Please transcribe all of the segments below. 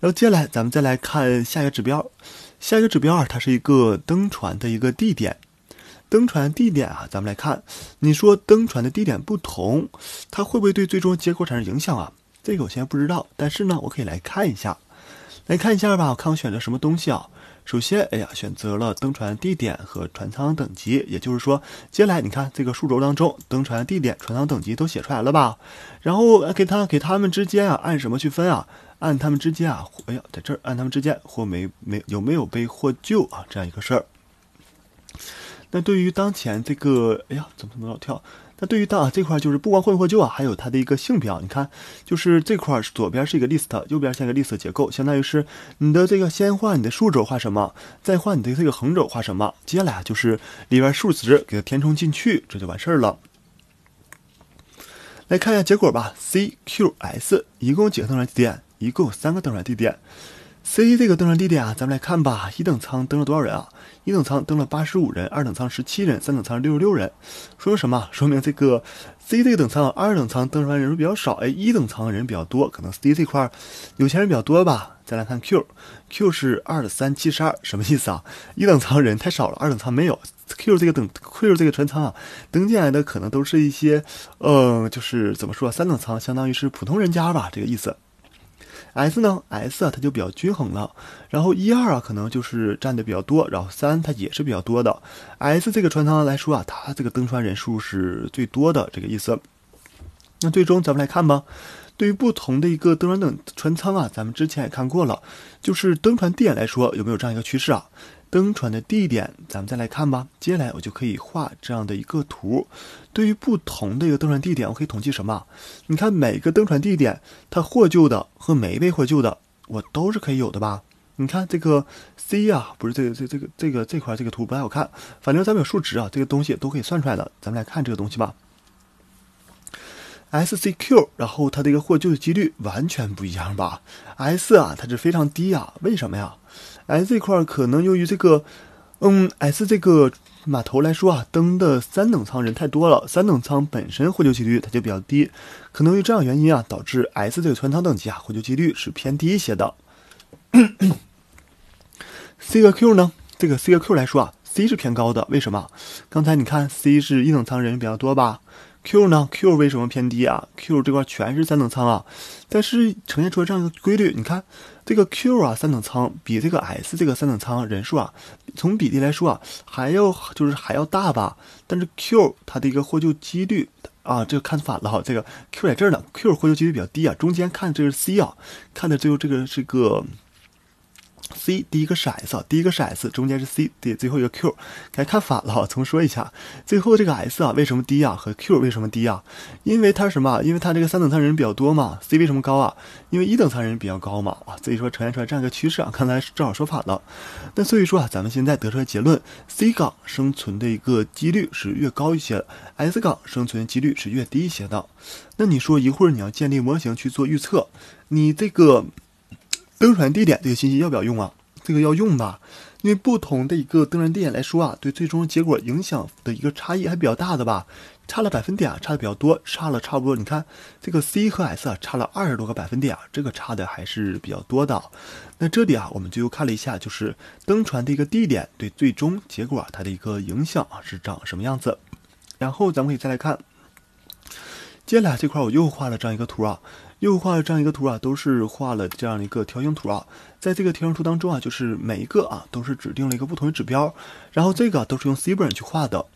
然后接下来，咱们再来看下一个指标。下一个指标啊，它是一个登船的一个地点。登船地点啊，咱们来看，你说登船的地点不同，它会不会对最终结果产生影响啊？这个我现在不知道，但是呢，我可以来看一下，来看一下吧。我看我选择什么东西啊？首先，哎呀，选择了登船地点和船舱等级，也就是说，接下来你看这个数轴当中，登船地点、船舱等级都写出来了吧？然后给它给它们之间啊，按什么去分啊？按他们之间啊，哎呀，在这儿按他们之间或没没有没有被获救啊，这样一个事儿。那对于当前这个，哎呀，怎么怎么老跳？那对于当这块就是不光会获救啊，还有它的一个性别啊。你看，就是这块左边是一个 list，右边像一个 list 结构，相当于是你的这个先画你的竖轴画什么，再画你的这个横轴画什么，接下来啊就是里边数值给它填充进去，这就完事儿了。来看一下结果吧，CQS 一共几个能源点？一共有三个登船地点，C 这个登船地点啊，咱们来看吧。一等舱登了多少人啊？一等舱登了八十五人，二等舱十七人，三等舱六十六人。说明什么？说明这个 C 这个等舱二等舱登船人数比较少，哎，一等舱人比较多，可能 C 这块有钱人比较多吧。再来看 Q，Q 是二三七十二，什么意思啊？一等舱人太少了，二等舱没有。Q 这个等 Q 这个船舱啊，登进来的可能都是一些，呃，就是怎么说，三等舱相当于是普通人家吧，这个意思。S 呢？S 啊，它就比较均衡了。然后一二啊，可能就是占的比较多。然后三它也是比较多的。S 这个船舱来说啊，它这个登船人数是最多的这个意思。那最终咱们来看吧。对于不同的一个登船等船舱啊，咱们之前也看过了，就是登船点来说有没有这样一个趋势啊？登船的地点，咱们再来看吧。接下来我就可以画这样的一个图。对于不同的一个登船地点，我可以统计什么？你看每个登船地点，它获救的和没被获救的，我都是可以有的吧？你看这个 C 啊，不是这个这这个这个这块这个图不太好看，反正咱们有数值啊，这个东西都可以算出来的。咱们来看这个东西吧。S C Q，然后它这个获救的几率完全不一样吧？S 啊，它是非常低啊，为什么呀？S 这块可能由于这个，嗯，S 这个码头来说啊，登的三等舱人太多了，三等舱本身获救几率它就比较低，可能于这样原因啊，导致 S 这个船舱等级啊获救几率是偏低一些的。C 和 Q 呢，这个 C 和 Q 来说啊，C 是偏高的，为什么？刚才你看 C 是一等舱人比较多吧？Q 呢？Q 为什么偏低啊？Q 这块全是三等舱啊，但是呈现出来这样一个规律，你看这个 Q 啊，三等舱比这个 S 这个三等舱人数啊，从比例来说啊，还要就是还要大吧？但是 Q 它的一个获救几率啊，这个看反了哈，这个 Q 在这儿呢，Q 获救几率比较低啊。中间看这个 C 啊，看的最后这个是个。C 第一个是 S，第一个是 S，中间是 C 对，最后一个 Q，该看反了。重说一下，最后这个 S 啊，为什么低啊？和 Q 为什么低啊？因为它什么因为它这个三等舱人比较多嘛。C 为什么高啊？因为一等舱人比较高嘛。啊，所以说呈现出来这样一个趋势啊。刚才正好说反了。那所以说啊，咱们现在得出结论，C 港生存的一个几率是越高一些，S 港生存几率是越低一些的。那你说一会儿你要建立模型去做预测，你这个。登船地点这个信息要不要用啊？这个要用吧，因为不同的一个登船地点来说啊，对最终结果影响的一个差异还比较大的吧，差了百分点啊，差的比较多，差了差不多，你看这个 C 和 S 啊，差了二十多个百分点啊，这个差的还是比较多的。那这里啊，我们就又看了一下，就是登船的一个地点对最终结果它的一个影响啊是长什么样子。然后咱们可以再来看，接下来这块我又画了这样一个图啊。又画了这样一个图啊，都是画了这样的一个条形图啊。在这个条形图当中啊，就是每一个啊都是指定了一个不同的指标，然后这个都是用 s a b r n 去画的。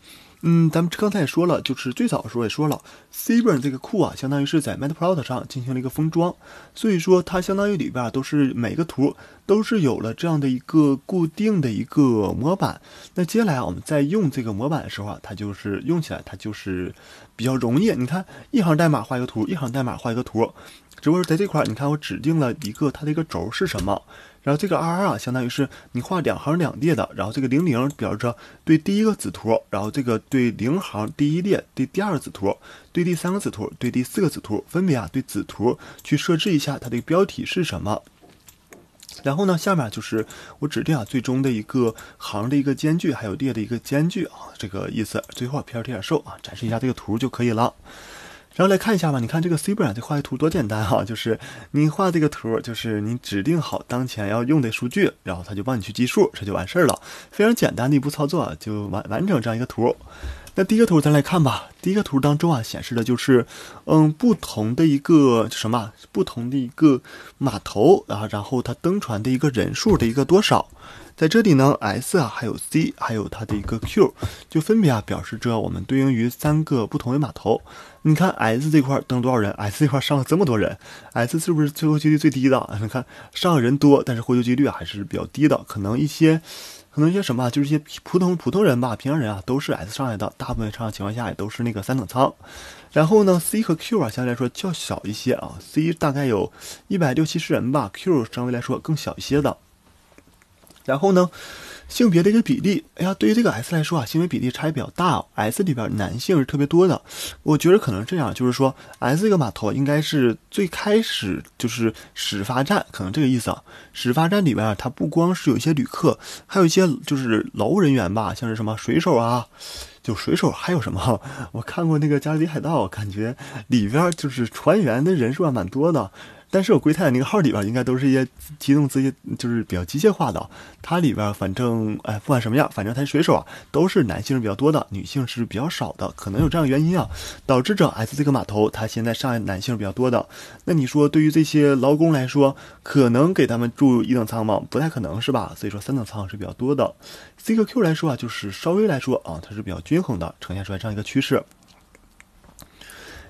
嗯，咱们刚才也说了，就是最早的时候也说了，s a b r n 这个库啊，相当于是在 matplotlib 上进行了一个封装，所以说它相当于里边都是每个图都是有了这样的一个固定的一个模板。那接下来我们在用这个模板的时候啊，它就是用起来它就是比较容易。你看，一行代码画一个图，一行代码画一个图。只不过是在这块儿，你看我指定了一个它的一个轴是什么，然后这个二二啊，相当于是你画两行两列的，然后这个零零表示着对第一个子图，然后这个对零行第一列对第二个子图，对第三个子图，对第四个子图，分别啊对子图去设置一下它的标题是什么，然后呢，下面就是我指定啊最终的一个行的一个间距，还有列的一个间距啊，这个意思，最后 P p T 点瘦啊，展示一下这个图就可以了。然后来看一下吧，你看这个 C b r 啊，这画的图多简单啊！就是你画这个图，就是你指定好当前要用的数据，然后它就帮你去计数，这就完事儿了。非常简单的一步操作，就完完整这样一个图。那第一个图咱来看吧。第一个图当中啊，显示的就是，嗯，不同的一个什么，不同的一个码头啊，然后它登船的一个人数的一个多少，在这里呢，S 啊，还有 C，还有它的一个 Q，就分别啊表示着我们对应于三个不同的码头。你看 S 这块登多少人？S 这块上了这么多人，S 是不是最后几率最低的？你看上人多，但是获救几率还是比较低的，可能一些。可能一些什么就是一些普通普通人吧，平常人啊，都是 S 上来的，大部分上情况下也都是那个三等舱。然后呢，C 和 Q 啊，相对来说较小一些啊，C 大概有一百六七十人吧，Q 稍微来说更小一些的。然后呢，性别的一个比例，哎呀，对于这个 S 来说啊，性别比例差异比较大。S 里边男性是特别多的，我觉得可能这样，就是说 S 这个码头应该是最开始就是始发站，可能这个意思啊。始发站里边啊，它不光是有一些旅客，还有一些就是劳务人员吧，像是什么水手啊，就水手还有什么？我看过那个《加勒比海盗》，感觉里边就是船员的人数还蛮多的。但是我归太太那个号里边应该都是一些机动这些，就是比较机械化的。它里边反正哎，不管什么样，反正它水手啊都是男性比较多的，女性是比较少的。可能有这样原因啊，导致着 S 这个码头它现在上男性比较多的。那你说对于这些劳工来说，可能给他们住一等舱吗？不太可能是吧？所以说三等舱是比较多的。C 和 Q 来说啊，就是稍微来说啊，它是比较均衡的呈现出来这样一个趋势。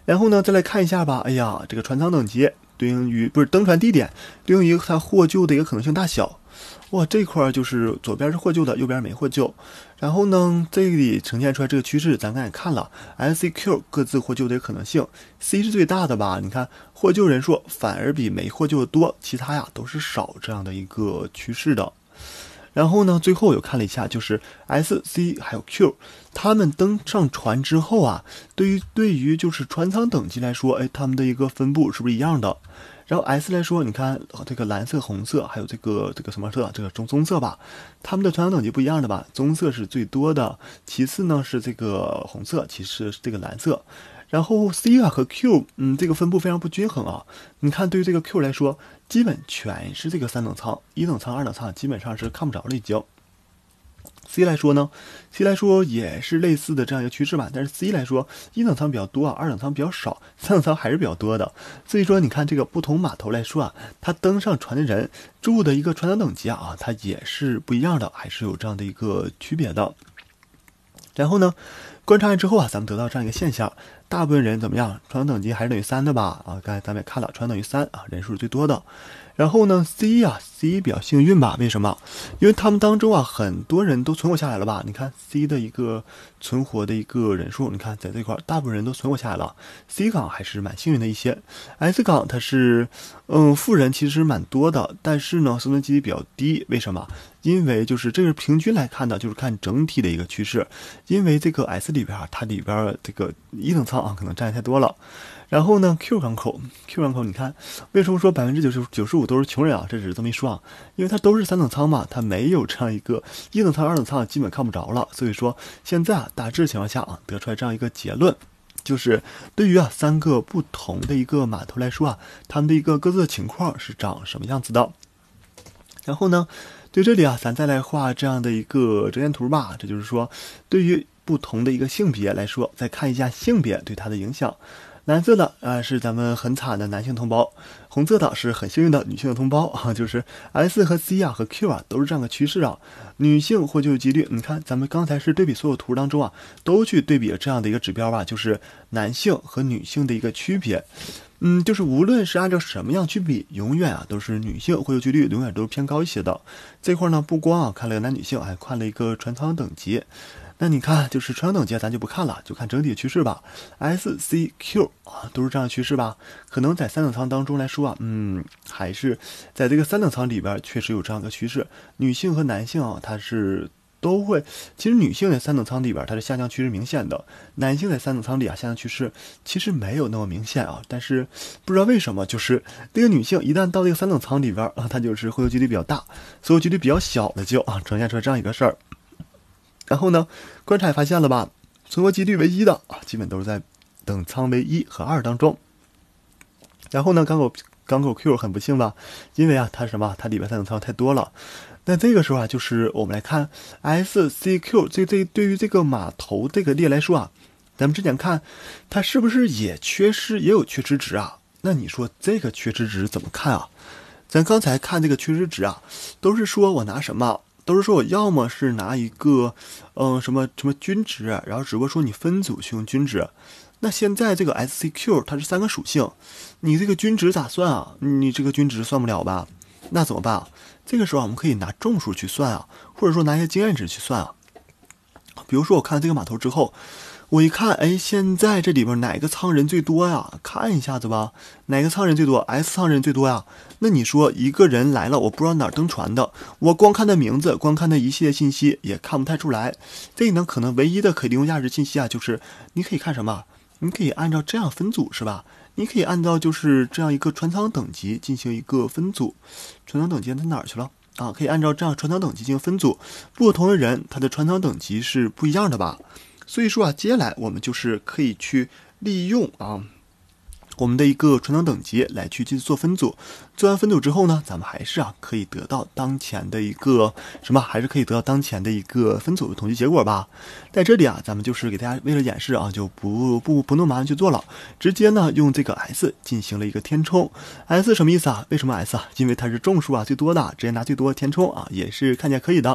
然后呢，再来看一下吧。哎呀，这个船舱等级。对应于不是登船地点，对应于它获救的一个可能性大小。哇，这块儿就是左边是获救的，右边没获救。然后呢，这里呈现出来这个趋势，咱刚才看了 S、C、Q 各自获救的可能性，C 是最大的吧？你看获救人数反而比没获救的多，其他呀都是少这样的一个趋势的。然后呢，最后又看了一下，就是 S、C 还有 Q，他们登上船之后啊，对于对于就是船舱等级来说，哎，他们的一个分布是不是一样的？然后 S 来说，你看这个蓝色、红色，还有这个这个什么色？这个棕棕色吧，他们的船舱等级不一样的吧？棕色是最多的，其次呢是这个红色，其次是这个蓝色。然后 C 啊和 Q，嗯，这个分布非常不均衡啊。你看，对于这个 Q 来说，基本全是这个三等舱、一等舱、二等舱，基本上是看不着了已经。C 来说呢，C 来说也是类似的这样一个趋势吧，但是 C 来说一等舱比较多啊，二等舱比较少，三等舱还是比较多的。所以说，你看这个不同码头来说啊，它登上船的人住的一个船舱等级啊，它也是不一样的，还是有这样的一个区别的。然后呢？观察完之后啊，咱们得到这样一个现象：大部分人怎么样？统等级还是等于三的吧？啊，刚才咱们也看了，统等于三啊，人数是最多的。然后呢，C 啊，C 比较幸运吧？为什么？因为他们当中啊，很多人都存活下来了吧？你看 C 的一个存活的一个人数，你看在这块大部分人都存活下来了。C 港还是蛮幸运的一些。S 港它是嗯，富人其实蛮多的，但是呢，生存几率比较低。为什么？因为就是这是平均来看的，就是看整体的一个趋势，因为这个 S。里边啊，它里边这个一等舱啊，可能占的太多了。然后呢，Q 港口，Q 港口，你看为什么说百分之九十九十五都是穷人啊？这只是这么一说啊，因为它都是三等舱嘛，它没有这样一个一等舱、二等舱，基本看不着了。所以说现在啊，大致情况下啊，得出来这样一个结论，就是对于啊三个不同的一个码头来说啊，他们的一个各自的情况是长什么样子的。然后呢，对这里啊，咱再来画这样的一个折线图吧。这就是说，对于。不同的一个性别来说，再看一下性别对它的影响。蓝色的啊是咱们很惨的男性同胞，红色的是很幸运的女性同胞啊。就是 S 和 C 啊和 Q 啊都是这样的趋势啊。女性获救几率，你看咱们刚才是对比所有图当中啊，都去对比了这样的一个指标吧，就是男性和女性的一个区别。嗯，就是无论是按照什么样去比，永远啊都是女性获救几率永远都是偏高一些的。这块呢不光啊看了男女性，还看了一个船舱等级。那你看，就是统等级咱就不看了，就看整体趋势吧。S C Q 啊，都是这样的趋势吧？可能在三等舱当中来说啊，嗯，还是在这个三等舱里边确实有这样的趋势。女性和男性啊，它是都会。其实女性在三等舱里边，它的下降趋势明显的；男性在三等舱里啊，下降趋势其实没有那么明显啊。但是不知道为什么，就是那个女性一旦到这个三等舱里边啊，它就是会有几率比较大，所以几率比较小的就啊，呈现出来这样一个事儿。然后呢，观察也发现了吧，存活几率为一的啊，基本都是在等仓为一和二当中。然后呢，港口港口 Q 很不幸吧，因为啊，它什么，它里边三等仓太多了。那这个时候啊，就是我们来看 SCQ 这这对于这个码头这个列来说啊，咱们之前看它是不是也缺失也有缺失值啊？那你说这个缺失值怎么看啊？咱刚才看这个缺失值啊，都是说我拿什么？都是说我要么是拿一个，嗯，什么什么均值，然后只不过说你分组去用均值。那现在这个 SCQ 它是三个属性，你这个均值咋算啊？你这个均值算不了吧？那怎么办？这个时候我们可以拿众数去算啊，或者说拿一些经验值去算啊。比如说我看到这个码头之后，我一看，哎，现在这里边哪个仓人最多呀？看一下子吧，哪个仓人最多？S 仓人最多呀。那你说一个人来了，我不知道哪儿登船的，我光看他名字，光看他一系列信息也看不太出来。这里呢，可能唯一的可利用价值信息啊，就是你可以看什么？你可以按照这样分组是吧？你可以按照就是这样一个船舱等级进行一个分组。船舱等级在哪儿去了？啊，可以按照这样船舱等级进行分组。不同的人他的船舱等级是不一样的吧？所以说啊，接下来我们就是可以去利用啊。我们的一个存档等级来去进行做分组，做完分组之后呢，咱们还是啊可以得到当前的一个什么，还是可以得到当前的一个分组的统计结果吧。在这里啊，咱们就是给大家为了演示啊，就不不不那么麻烦去做了，直接呢用这个 S 进行了一个填充。S 什么意思啊？为什么 S 啊？因为它是众数啊最多的，直接拿最多填充啊，也是看起来可以的。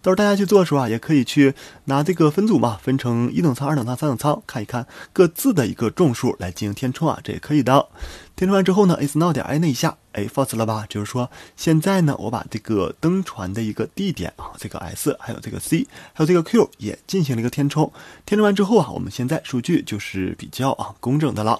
到时候大家去做的时候啊，也可以去拿这个分组嘛，分成一等舱、二等舱、三等舱，看一看各自的一个众数来进行填充啊，这可。可以的，填充完之后呢，is not 点 n 那一下，哎，false 了吧？就是说，现在呢，我把这个登船的一个地点啊，这个 S，还有这个 C，还有这个 Q 也进行了一个填充。填充完之后啊，我们现在数据就是比较啊工整的了。